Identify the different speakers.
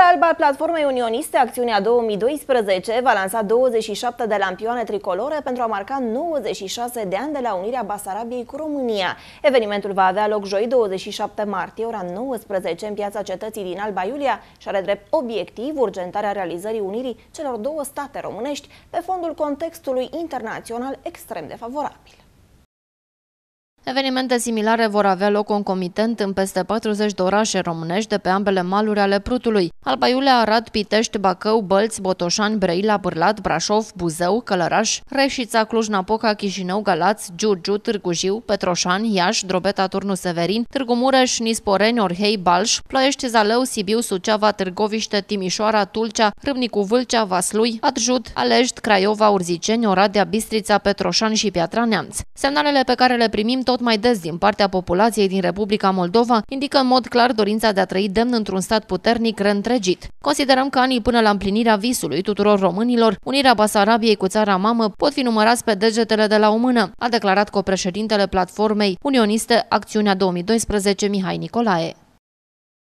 Speaker 1: Sala Alba a Platformei Unioniste, Acțiunea 2012, va lansa 27 de lampioane tricolore pentru a marca 96 de ani de la unirea Basarabiei cu România. Evenimentul va avea loc joi 27 martie, ora 19, în piața cetății din Alba Iulia și are drept obiectiv urgentarea realizării unirii celor două state românești pe fondul contextului internațional extrem de favorabil.
Speaker 2: Evenimente similare vor avea loc concomitent în peste 40 de orașe românești de pe ambele maluri ale Prutului. Alba Iulia, Arad, Pitești, Bacău, Bălți, Botoșani, Brăila, Bârlat, Brașov, Buzău, Călăraș, Reșița, Cluj-Napoca, Chișinău, Galați, Giurgiu, Târgu Jiu, Petroșani, Iași, Drobeta, Turnu Severin, Târgu Mureș, Nisporeni, Orhei, Balș, Ploiești, Zalău, Sibiu, Suceava, Târgoviște, Timișoara, Tulcea, Râmnicu, Vâlcea, Vaslui, Adjud, Alești, Craiova, Urziceni, Oradea, Bistrița, Petroșani și Piatra Neamț. Semnalele pe care le primim tot mai des din partea populației din Republica Moldova indică în mod clar dorința de a trăi demn într-un stat puternic reîntregit. Considerăm că anii până la împlinirea visului tuturor românilor, unirea Basarabiei cu țara mamă pot fi numărați pe degetele de la o mână, a declarat copreședintele platformei unioniste Acțiunea 2012 Mihai Nicolae.